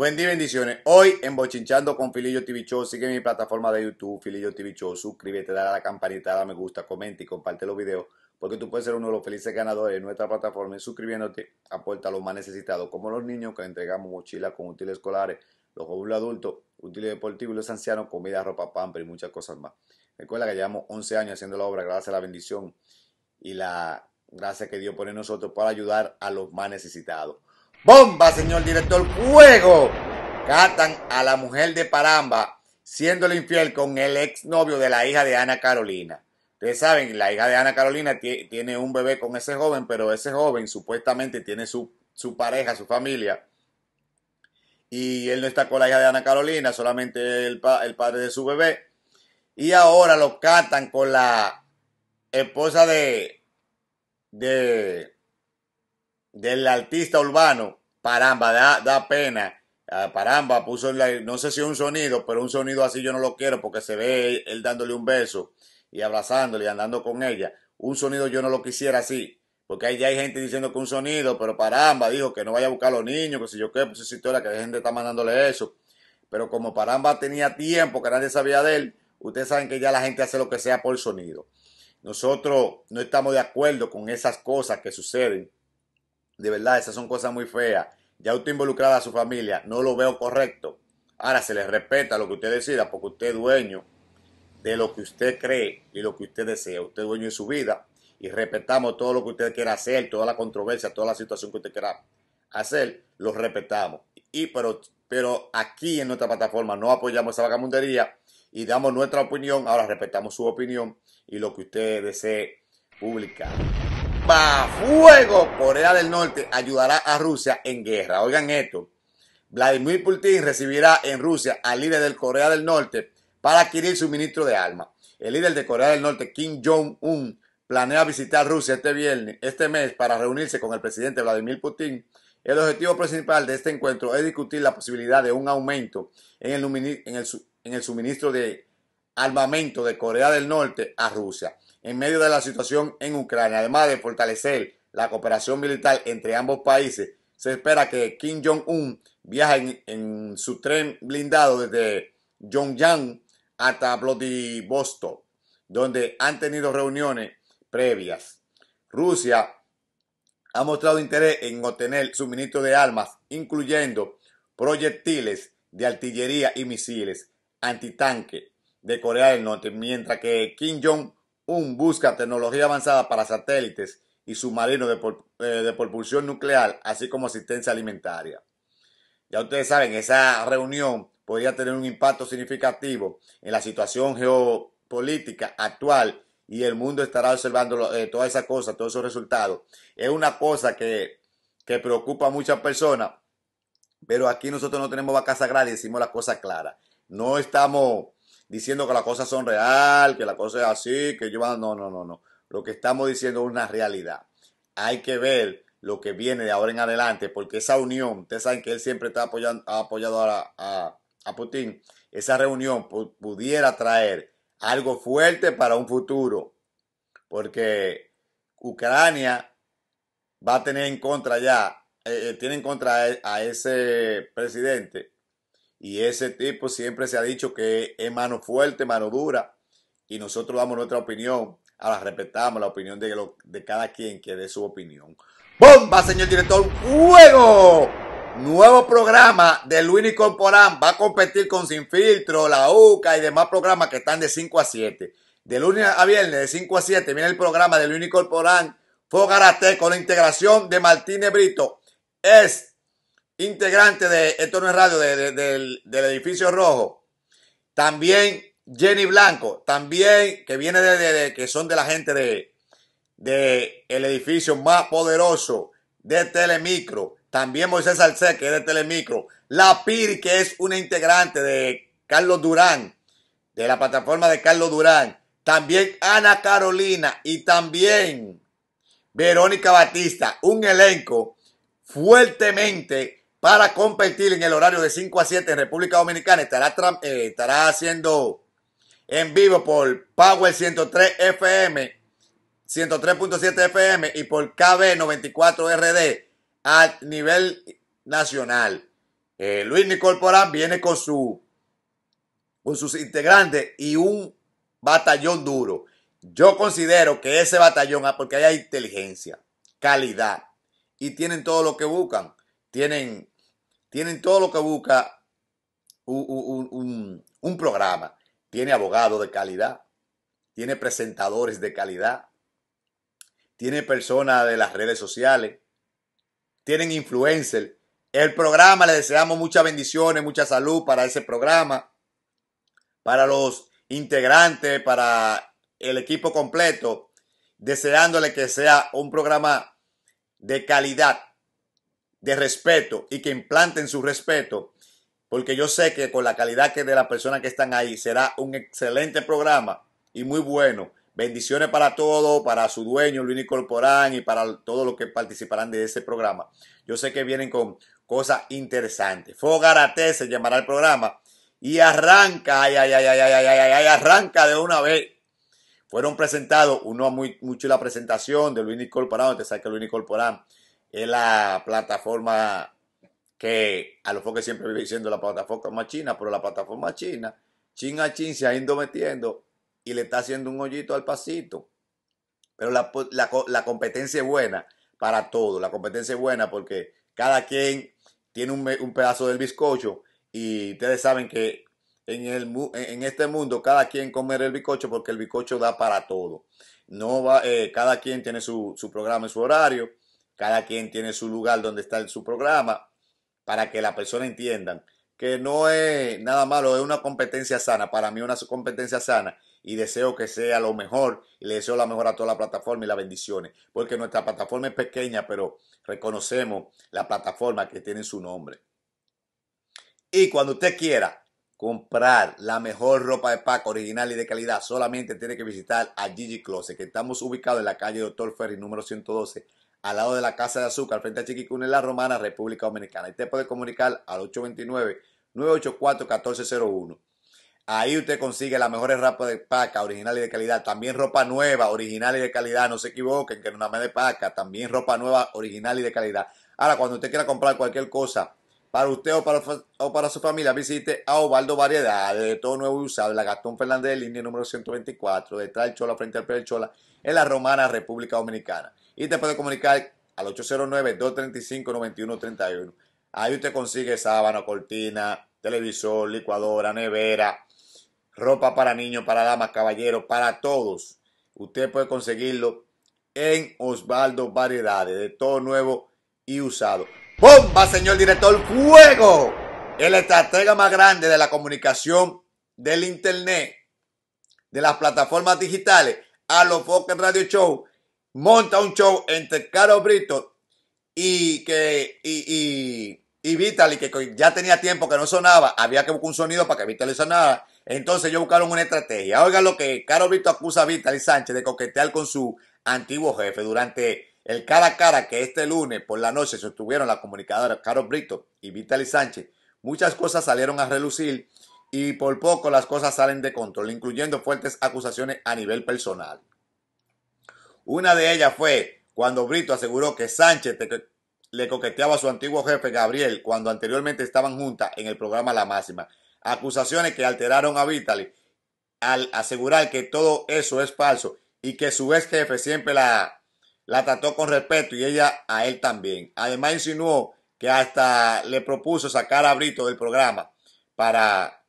Buen día bendiciones. Hoy en Bochinchando con Filillo TV Show, sigue mi plataforma de YouTube, Filillo TV Show. Suscríbete, dale a la campanita, dale me gusta, comenta y comparte los videos, porque tú puedes ser uno de los felices ganadores de nuestra plataforma. Y suscribiéndote, aporta a los más necesitados, como los niños que entregamos mochilas con útiles escolares, los jóvenes adultos, útiles deportivos, los ancianos, comida, ropa, pamper y muchas cosas más. Recuerda que llevamos 11 años haciendo la obra gracias a la bendición y la gracia que Dios pone en nosotros para ayudar a los más necesitados. Bomba, señor director, ¡Juego! Catan a la mujer de Paramba siéndole infiel con el exnovio de la hija de Ana Carolina. Ustedes saben, la hija de Ana Carolina tiene un bebé con ese joven, pero ese joven supuestamente tiene su, pareja, su familia. Y él no está con la hija de Ana Carolina, solamente el, el padre de su bebé. Y ahora lo catan con la esposa de, de, del artista urbano, Paramba, da, da pena. Ah, paramba puso, no sé si un sonido, pero un sonido así yo no lo quiero porque se ve él, dándole un beso y abrazándole y andando con ella. Un sonido yo no lo quisiera así, porque ahí ya hay gente diciendo que un sonido, pero Paramba dijo que no vaya a buscar a los niños, que si yo qué, pues si historia, que la gente está mandándole eso. Pero como Paramba tenía tiempo, que nadie sabía de él, ustedes saben que ya la gente hace lo que sea por sonido. Nosotros no estamos de acuerdo con esas cosas que suceden de verdad, esas son cosas muy feas. Ya usted involucrada a su familia, no lo veo correcto. Ahora se le respeta lo que usted decida, porque usted es dueño de lo que usted cree y lo que usted desea. Usted es dueño de su vida y respetamos todo lo que usted quiera hacer, toda la controversia, toda la situación que usted quiera hacer, lo respetamos. Y pero, pero aquí en nuestra plataforma no apoyamos esa vagabundería y damos nuestra opinión. Ahora respetamos su opinión y lo que usted desee publicar. Fuego, Corea del Norte ayudará a Rusia en guerra. Oigan esto. Vladimir Putin recibirá en Rusia al líder del Corea del Norte para adquirir suministro de armas. El líder de Corea del Norte, Kim Jong-un, planea visitar Rusia este viernes, este mes, para reunirse con el presidente Vladimir Putin. El objetivo principal de este encuentro es discutir la posibilidad de un aumento en el suministro de armamento de Corea del Norte a Rusia en medio de la situación en Ucrania. Además de fortalecer la cooperación militar entre ambos países, se espera que Kim Jong-un viaje en, su tren blindado desde Yongyang hasta Vladivostok, donde han tenido reuniones previas. Rusia ha mostrado interés en obtener suministro de armas, incluyendo proyectiles de artillería y misiles antitanque de Corea del Norte, mientras que Kim Jong un busca tecnología avanzada para satélites y submarinos eh, de, propulsión nuclear, así como asistencia alimentaria. Ya ustedes saben, esa reunión podría tener un impacto significativo en la situación geopolítica actual y el mundo estará observando eh, toda todas esas cosas, todos esos resultados. Es una cosa que, que preocupa a muchas personas, pero aquí nosotros no tenemos vacas sagrada y decimos la cosa clara. No estamos diciendo que las cosas son real, que la cosa es así, que yo... No, no, no, no. Lo que estamos diciendo es una realidad. Hay que ver lo que viene de ahora en adelante, porque esa unión, ustedes saben que él siempre está apoyando, ha apoyado a, Putin, esa reunión pudiera traer algo fuerte para un futuro, porque Ucrania va a tener en contra ya, eh, eh, tiene en contra a ese presidente y ese tipo siempre se ha dicho que es mano fuerte, mano dura. Y nosotros damos nuestra opinión. Ahora respetamos la opinión de, cada quien que dé su opinión. ¡Bomba, señor director! ¡Juego! Nuevo programa de Luis Corporán. va a competir con Sin Filtro, La UCA y demás programas que están de 5 a 7. De lunes a viernes, de 5 a 7, viene el programa de Luis Corporán. Fogarate con la integración de Martínez Brito. Es integrante de Esto no radio del, edificio rojo. También Jenny Blanco, también que viene de, que son de la gente de, de el edificio más poderoso de Telemicro. También Moisés Salcé, que es de Telemicro. La PIR que es una integrante de Carlos Durán, de la plataforma de Carlos Durán. También Ana Carolina y también Verónica Batista. Un elenco fuertemente para competir en el horario de 5 a 7 en República Dominicana. Estará, eh, estará haciendo en vivo por Power 103 FM, 103.7 FM y por KB 94 RD a nivel nacional. Eh, Luis Nicol Porán viene con, su, con sus integrantes y un batallón duro. Yo considero que ese batallón, ah, porque hay inteligencia, calidad, y tienen todo lo que buscan. Tienen tienen todo lo que busca un, programa. Tiene abogados de calidad, tiene presentadores de calidad, tiene personas de las redes sociales, tienen influencers. El programa, le deseamos muchas bendiciones, mucha salud para ese programa, para los integrantes, para el equipo completo, deseándole que sea un programa de calidad, de respeto y que implanten su respeto, porque yo sé que con la calidad que de las personas que están ahí será un excelente programa y muy bueno. Bendiciones para todo para su dueño Luis Corporán y para todos los que participarán de ese programa. Yo sé que vienen con cosas interesantes. Fogarate se llamará el programa y arranca, ay, ay, ay, ay, ay, ay, ay, arranca de una vez. Fueron presentados, uno muy, mucho la presentación de Luis Corporán, te sabe que Luis Corporán es la plataforma que a lo que siempre vive diciendo la plataforma china, pero la plataforma china, chin a chin se ha ido metiendo y le está haciendo un hoyito al pasito. Pero la, competencia es buena para todo, la competencia es buena porque cada quien tiene un, pedazo del bizcocho y ustedes saben que en, el, en este mundo cada quien come el bizcocho porque el bizcocho da para todo. No va, eh, cada quien tiene su, su programa y su horario cada quien tiene su lugar donde está en su programa, para que la persona entiendan que no es nada malo, es una competencia sana, para mí una competencia sana y deseo que sea lo mejor y le deseo la mejor a toda la plataforma y las bendiciones, porque nuestra plataforma es pequeña, pero reconocemos la plataforma que tiene su nombre. Y cuando usted quiera comprar la mejor ropa de pac original y de calidad, solamente tiene que visitar a Gigi Closet, que estamos ubicados en la calle Doctor Ferry número 112 al lado de la Casa de Azúcar, frente a Chiquicuna en La Romana, República Dominicana. Y te puede comunicar al 829-984-1401. Ahí usted consigue las mejores rapas de paca, original y de calidad. También ropa nueva, original y de calidad. No se equivoquen, que no nada más de paca. También ropa nueva, original y de calidad. Ahora, cuando usted quiera comprar cualquier cosa, para usted o para, su familia, visite a Osvaldo Variedades, de todo nuevo y usado, la Gastón Fernández de línea número 124, detrás del Chola, frente al Pérez Chola, en la Romana, República Dominicana. Y te puede comunicar al 809-235-9131. Ahí usted consigue sábano, cortina, televisor, licuadora, nevera, ropa para niños, para damas, caballeros, para todos. Usted puede conseguirlo en Osvaldo Variedades, de todo nuevo y usado. ¡Bomba, señor director! ¡Fuego! El estratega más grande de la comunicación, del Internet, de las plataformas digitales, a los Fox Radio Show, monta un show entre Caro Brito y que y, y, y Vitaly, que ya tenía tiempo que no sonaba, había que buscar un sonido para que Vitaly sonara. Entonces ellos buscaron una estrategia. Oigan lo que Caro Brito acusa a Vitaly Sánchez de coquetear con su antiguo jefe durante el cara a cara que este lunes por la noche sostuvieron la comunicadora caro Brito y Vitaly Sánchez, muchas cosas salieron a relucir y por poco las cosas salen de control, incluyendo fuertes acusaciones a nivel personal. Una de ellas fue cuando Brito aseguró que Sánchez le coqueteaba a su antiguo jefe Gabriel cuando anteriormente estaban juntas en el programa La Máxima. Acusaciones que alteraron a Vitaly al asegurar que todo eso es falso y que su ex jefe siempre la la trató con respeto y ella a él también. Además insinuó que hasta le propuso sacar a Brito del programa para,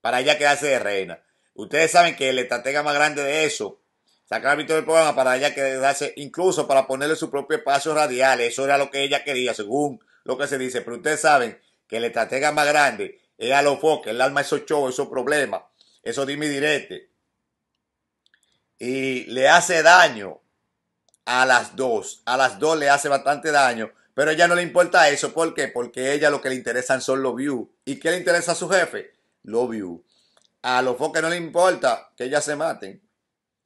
para ella quedarse de reina. Ustedes saben que el estratega más grande de eso, sacar a Brito del programa para ella quedarse, incluso para ponerle su propio espacio radial. Eso era lo que ella quería, según lo que se dice. Pero ustedes saben que el estratega más grande es a los foques, el alma esos shows, esos problemas, eso dime direte. Y le hace daño a las dos. A las dos le hace bastante daño, pero a ella no le importa eso. ¿Por qué? Porque a ella lo que le interesan son los views. ¿Y qué le interesa a su jefe? Los views. A los foques no le importa que ellas se maten.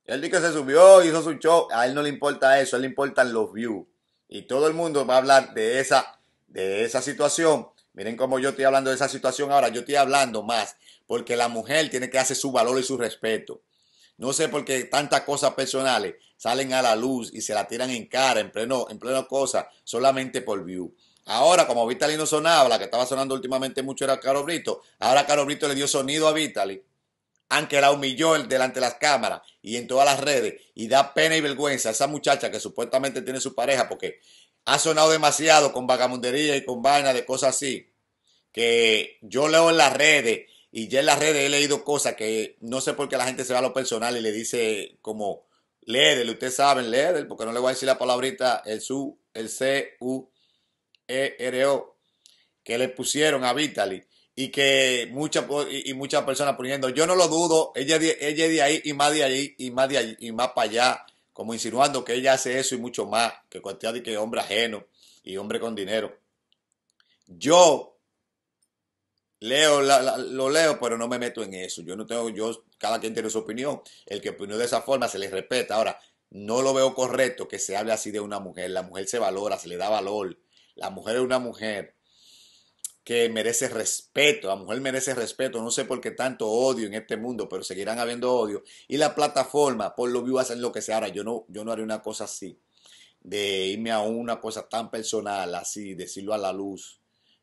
Él dice que se subió, hizo su show. A él no le importa eso, a él le importan los views. Y todo el mundo va a hablar de esa, de esa situación. Miren cómo yo estoy hablando de esa situación ahora. Yo estoy hablando más porque la mujer tiene que hacer su valor y su respeto. No sé por qué tantas cosas personales salen a la luz y se la tiran en cara, en pleno, en pleno cosa, solamente por view. Ahora, como Vitaly no sonaba, la que estaba sonando últimamente mucho era Caro Brito, ahora Caro Brito le dio sonido a Vitaly, aunque la humilló delante de las cámaras y en todas las redes, y da pena y vergüenza a esa muchacha que supuestamente tiene su pareja, porque ha sonado demasiado con vagamundería y con vaina de cosas así, que yo leo en las redes y ya en las redes he leído cosas que no sé por qué la gente se va a lo personal y le dice como Ledel, ustedes saben, Ledel, porque no le voy a decir la palabrita, el su, el C, U, E, R, O, que le pusieron a Vitaly y que muchas y, muchas personas poniendo, yo no lo dudo, ella, ella de ahí y más de ahí y más de ahí y más para allá, como insinuando que ella hace eso y mucho más que de que hombre ajeno y hombre con dinero. Yo Leo, lo leo, pero no me meto en eso. Yo no tengo, yo, cada quien tiene su opinión. El que opinó de esa forma se le respeta. Ahora, no lo veo correcto que se hable así de una mujer. La mujer se valora, se le da valor. La mujer es una mujer que merece respeto. La mujer merece respeto. No sé por qué tanto odio en este mundo, pero seguirán habiendo odio. Y la plataforma, por lo vivo, hacen lo que se hará. yo no, yo no haré una cosa así, de irme a una cosa tan personal, así, decirlo a la luz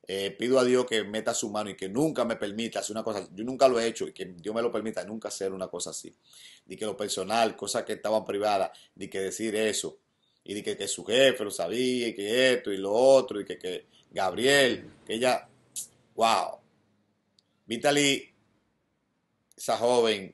eh, pido a Dios que meta su mano y que nunca me permita hacer una cosa. Yo nunca lo he hecho y que Dios me lo permita nunca hacer una cosa así. Ni que lo personal, cosas que estaban privadas, ni que decir eso. Y de que, su jefe lo sabía, y que esto y lo otro, y que, que Gabriel, que ella. ¡Wow! vitali esa joven,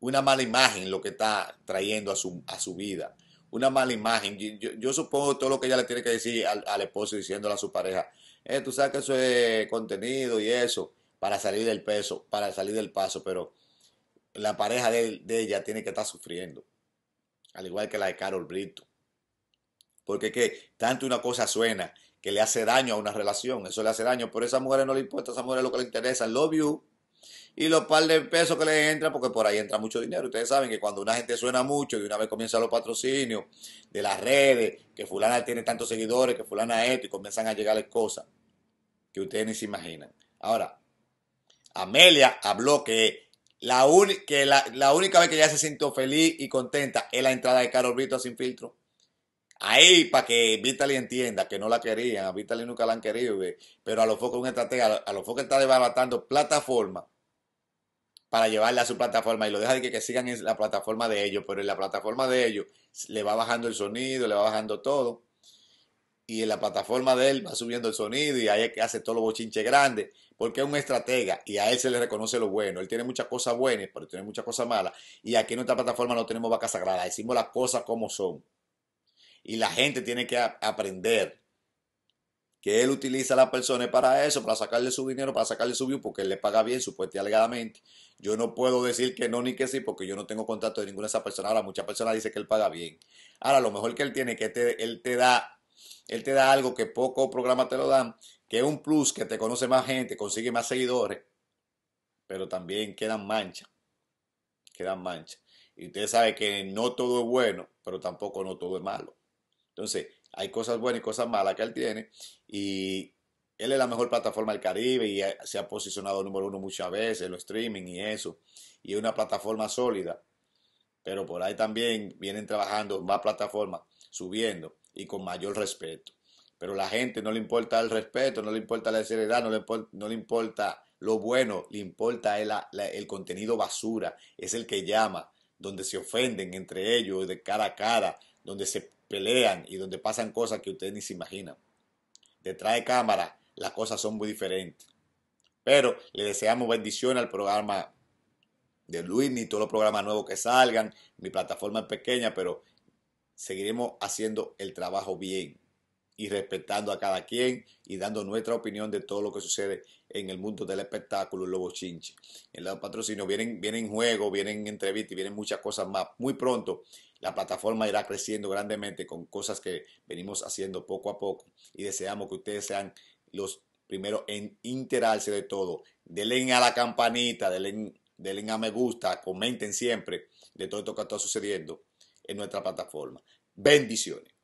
una mala imagen lo que está trayendo a su, a su vida. Una mala imagen. Yo, yo, supongo todo lo que ella le tiene que decir al, al esposo diciéndole a su pareja eh, tú sabes que eso es contenido y eso, para salir del peso, para salir del paso, pero la pareja de, ella tiene que estar sufriendo, al igual que la de Carol Brito. Porque que tanto una cosa suena que le hace daño a una relación, eso le hace daño, pero a esa mujer no le importa, a esa mujer lo que le interesa, love you, y los par de pesos que le entra porque por ahí entra mucho dinero. Ustedes saben que cuando una gente suena mucho y una vez comienzan los patrocinios de las redes, que fulana tiene tantos seguidores, que fulana esto, y comienzan a llegarles cosas que ustedes ni se imaginan. Ahora, Amelia habló que la, la, única vez que ella se sintió feliz y contenta es la entrada de Carol Brito a Sin Filtro. Ahí, para que Vitaly entienda que no la querían, a Vitaly nunca la han querido, pero a foco focos un estratega, a los focos está desbaratando plataforma para llevarla a su plataforma y lo deja de que, sigan en la plataforma de ellos, pero en la plataforma de ellos le va bajando el sonido, le va bajando todo. Y en la plataforma de él va subiendo el sonido y ahí es que hace todos los bochinches grande porque es un estratega y a él se le reconoce lo bueno. Él tiene muchas cosas buenas, pero tiene muchas cosas malas. Y aquí en nuestra plataforma no tenemos vaca sagrada, decimos las cosas como son. Y la gente tiene que aprender que él utiliza a las personas para eso, para sacarle su dinero, para sacarle su view, porque él le paga bien, supuestamente alegadamente. Yo no puedo decir que no ni que sí, porque yo no tengo contacto de ninguna de esas personas. Ahora, muchas personas dicen que él paga bien. Ahora, lo mejor que él tiene es que él, te da, él te da algo que pocos programas te lo dan, que es un plus, que te conoce más gente, consigue más seguidores, pero también quedan manchas. Quedan manchas. Y usted sabe que no todo es bueno, pero tampoco no todo es malo. Entonces, hay cosas buenas y cosas malas que él tiene. Y él es la mejor plataforma del Caribe y se ha posicionado número uno muchas veces, en los streaming y eso. Y es una plataforma sólida. Pero por ahí también vienen trabajando más plataformas, subiendo y con mayor respeto. Pero a la gente no le importa el respeto, no le importa la seriedad, no le, importa lo bueno, le importa el, el contenido basura. Es el que llama, donde se ofenden entre ellos de cara a cara, donde se pelean y donde pasan cosas que ustedes ni se imaginan. Detrás de cámara las cosas son muy diferentes. Pero le deseamos bendición al programa de Luis y todos los programas nuevos que salgan. Mi plataforma es pequeña, pero seguiremos haciendo el trabajo bien y respetando a cada quien y dando nuestra opinión de todo lo que sucede en el mundo del espectáculo Lobo Chinche. En la patrocinio. vienen, vienen juegos, vienen entrevistas, vienen muchas cosas más. Muy pronto la plataforma irá creciendo grandemente con cosas que venimos haciendo poco a poco y deseamos que ustedes sean los primeros en enterarse de todo. Denle a la campanita, denle, denle a me gusta, comenten siempre de todo esto que está sucediendo en nuestra plataforma. Bendiciones.